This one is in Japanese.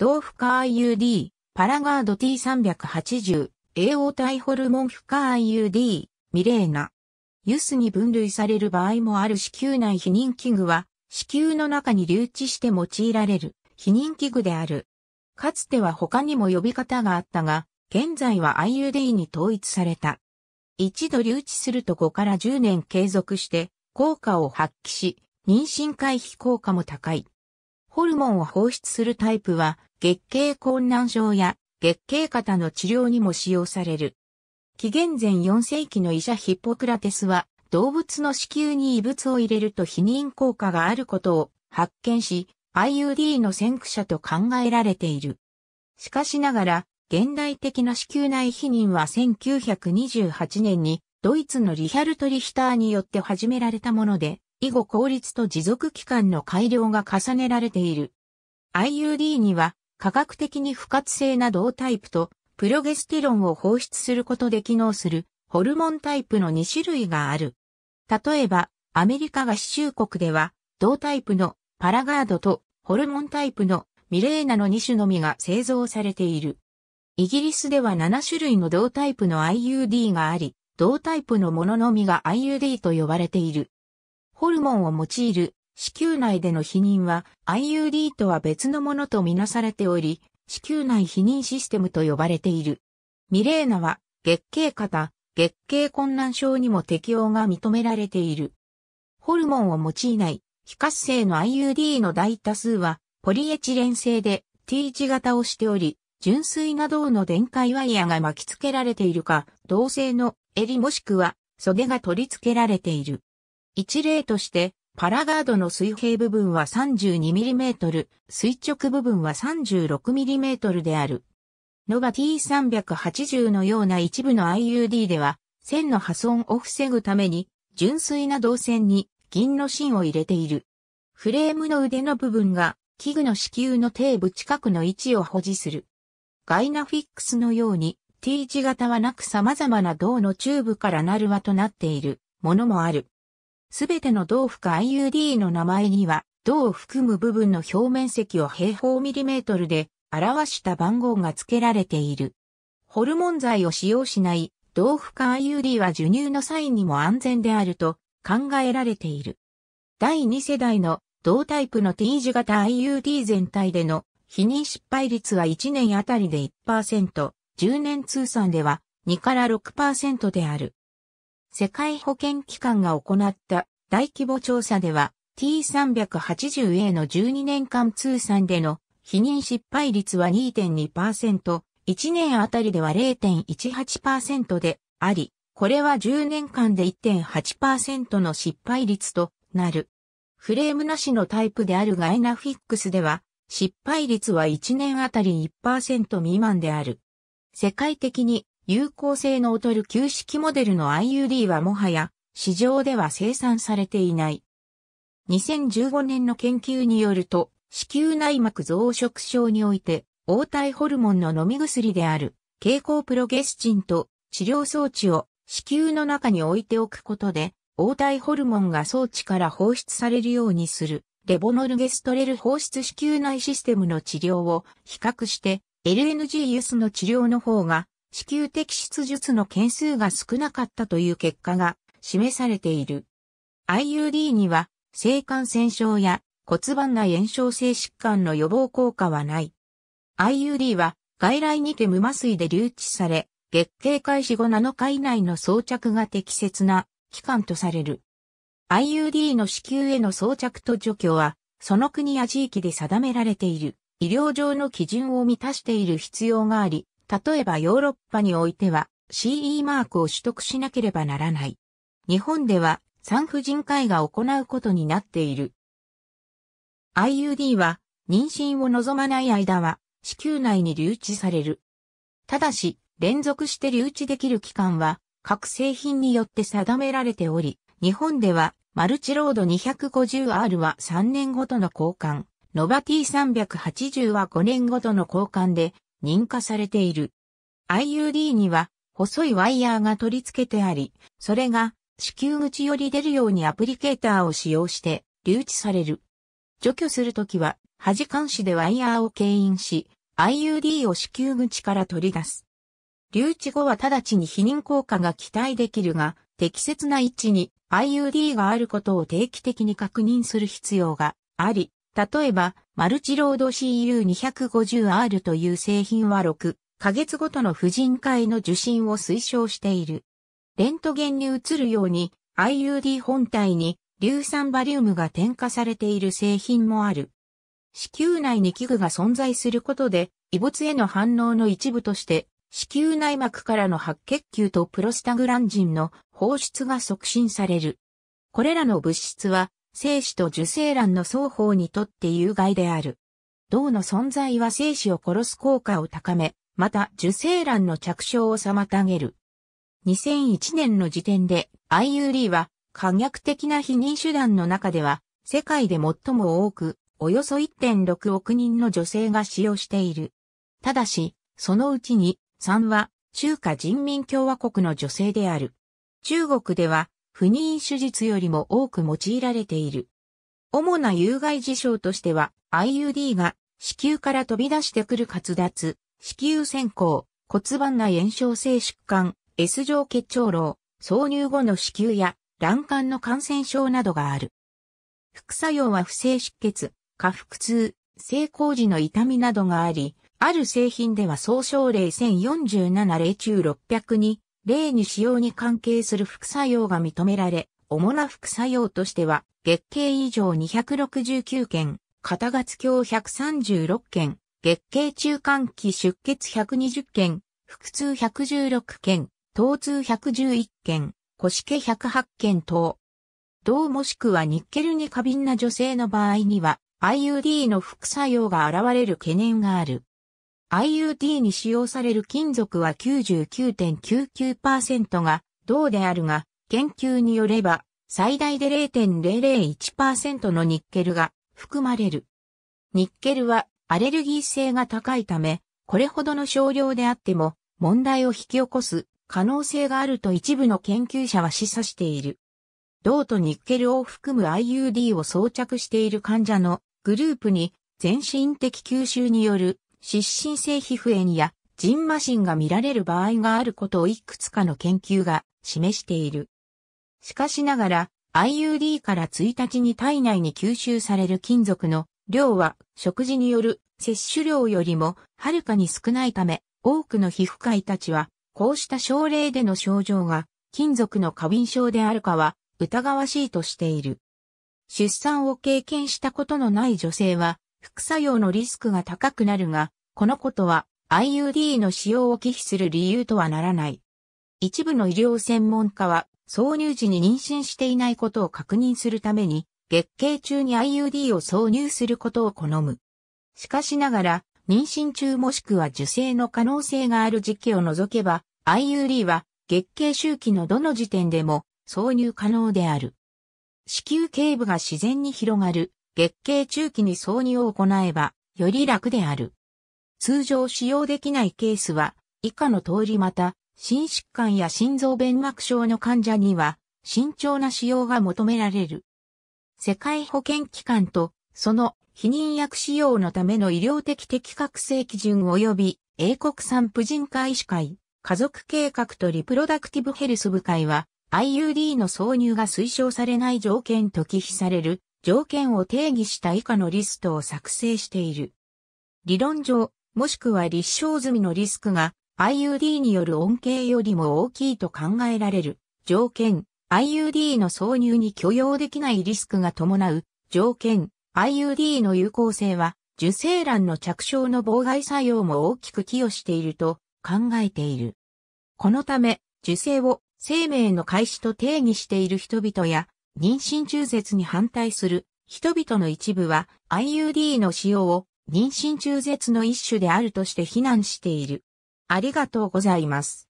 同負荷 IUD、パラガード T380、a 養体ホルモン負荷 IUD、ミレーナ。ユスに分類される場合もある子宮内避妊器具は、子宮の中に留置して用いられる避妊器具である。かつては他にも呼び方があったが、現在は IUD に統一された。一度留置すると5から10年継続して効果を発揮し、妊娠回避効果も高い。ホルモンを放出するタイプは、月経困難症や月経型の治療にも使用される。紀元前4世紀の医者ヒポクラテスは、動物の子宮に異物を入れると避妊効果があることを発見し、IUD の先駆者と考えられている。しかしながら、現代的な子宮内避妊は1928年にドイツのリヒャルト・リヒターによって始められたもので、以後効率と持続期間の改良が重ねられている。IUD には科学的に不活性な同タイプとプロゲステロンを放出することで機能するホルモンタイプの2種類がある。例えば、アメリカ合衆国では、同タイプのパラガードとホルモンタイプのミレーナの2種のみが製造されている。イギリスでは7種類の同タイプの IUD があり、同タイプのもののみが IUD と呼ばれている。ホルモンを用いる子宮内での否認は IUD とは別のものとみなされており、子宮内否認システムと呼ばれている。ミレーナは月経型、月経困難症にも適用が認められている。ホルモンを用いない非活性の IUD の大多数はポリエチレン製で T 字型をしており、純粋な銅の電解ワイヤーが巻き付けられているか、銅製の襟もしくは袖が取り付けられている。一例として、パラガードの水平部分は 32mm、垂直部分は 36mm である。のが T380 のような一部の IUD では、線の破損を防ぐために、純粋な導線に銀の芯を入れている。フレームの腕の部分が器具の支給の底部近くの位置を保持する。ガイナフィックスのように T 字型はなく様々な銅のチューブからなる輪となっているものもある。すべての同負荷 IUD の名前には、銅を含む部分の表面積を平方ミリメートルで表した番号が付けられている。ホルモン剤を使用しない同負荷 IUD は授乳の際にも安全であると考えられている。第2世代の同タイプの T 字型 IUD 全体での避妊失敗率は1年あたりで1%、10年通算では2から6%である。世界保健機関が行った大規模調査では T380A の12年間通算での否認失敗率は2.2%、1年あたりでは0.18%であり、これは10年間で1.8%の失敗率となる。フレームなしのタイプであるガイナフィックスでは、失敗率は1年あたり1%未満である。世界的に有効性の劣る旧式モデルの IUD はもはや市場では生産されていない。2015年の研究によると、子宮内膜増殖症において、応体ホルモンの飲み薬である、蛍光プロゲスチンと治療装置を子宮の中に置いておくことで、応体ホルモンが装置から放出されるようにする、レボノルゲストレル放出子宮内システムの治療を比較して、LNG ユスの治療の方が子宮摘出術の件数が少なかったという結果が示されている。IUD には、性感染症や骨盤内炎症性疾患の予防効果はない。IUD は、外来にて無麻酔で留置され、月経開始後7日以内の装着が適切な期間とされる。IUD の子宮への装着と除去は、その国や地域で定められている医療上の基準を満たしている必要があり、例えばヨーロッパにおいては CE マークを取得しなければならない。日本では産婦人科医が行うことになっている。IUD は妊娠を望まない間は子宮内に留置される。ただし、連続して留置できる期間は各製品によって定められており、日本ではマルチロード 250R は3年ごとの交換、ノバ T380 は5年ごとの交換で、認可されている。IUD には細いワイヤーが取り付けてあり、それが支給口より出るようにアプリケーターを使用して留置される。除去するときは、端監視でワイヤーを牽引し、IUD を支給口から取り出す。留置後は直ちに避妊効果が期待できるが、適切な位置に IUD があることを定期的に確認する必要があり、例えばマルチロード CU250R という製品は6ヶ月ごとの婦人科の受診を推奨している。レントゲンに映るように IUD 本体に硫酸バリウムが添加されている製品もある。子宮内に器具が存在することで、異物への反応の一部として、子宮内膜からの白血球とプロスタグランジンの放出が促進される。これらの物質は精子と受精卵の双方にとって有害である。銅の存在は精子を殺す効果を高め、また受精卵の着床を妨げる。2001年の時点で IUD は可逆的な否認手段の中では世界で最も多く、およそ1.6億人の女性が使用している。ただし、そのうちに3は中華人民共和国の女性である。中国では不妊手術よりも多く用いられている。主な有害事象としては、IUD が子宮から飛び出してくる滑脱、子宮先行、骨盤内炎症性疾患、S 状結腸炉、挿入後の子宮や卵管の感染症などがある。副作用は不正出血、下腹痛、性工時の痛みなどがあり、ある製品では総症例1047例中600に例に使用に関係する副作用が認められ、主な副作用としては、月経以上269件、肩月経136件、月経中間期出血120件、腹痛116件、疼痛111件、腰毛108件等。同もしくはニッケルに過敏な女性の場合には、IUD の副作用が現れる懸念がある。IUD に使用される金属は99.99%が銅であるが、研究によれば最大で0.001%のニッケルが含まれる。ニッケルはアレルギー性が高いため、これほどの少量であっても問題を引き起こす可能性があると一部の研究者は示唆している。銅とニッケルを含む IUD を装着している患者のグループに全身的吸収による湿疹性皮膚炎やジンマシンが見られる場合があることをいくつかの研究が示している。しかしながら IUD から1日に体内に吸収される金属の量は食事による摂取量よりもはるかに少ないため多くの皮膚科医たちはこうした症例での症状が金属の過敏症であるかは疑わしいとしている。出産を経験したことのない女性は副作用のリスクが高くなるが、このことは IUD の使用を忌避する理由とはならない。一部の医療専門家は、挿入時に妊娠していないことを確認するために、月経中に IUD を挿入することを好む。しかしながら、妊娠中もしくは受精の可能性がある時期を除けば、IUD は月経周期のどの時点でも挿入可能である。子宮頸部が自然に広がる月経中期に挿入を行えば、より楽である。通常使用できないケースは、以下の通りまた、心疾患や心臓弁膜症の患者には、慎重な使用が求められる。世界保健機関と、その避妊薬使用のための医療的適格性基準及び、英国産婦人科医師会、家族計画とリプロダクティブヘルス部会は、IUD の挿入が推奨されない条件と忌避される条件を定義した以下のリストを作成している。理論上、もしくは立証済みのリスクが IUD による恩恵よりも大きいと考えられる条件 IUD の挿入に許容できないリスクが伴う条件 IUD の有効性は受精卵の着床の妨害作用も大きく寄与していると考えている。このため受精を生命の開始と定義している人々や妊娠中絶に反対する人々の一部は IUD の使用を妊娠中絶の一種であるとして非難している。ありがとうございます。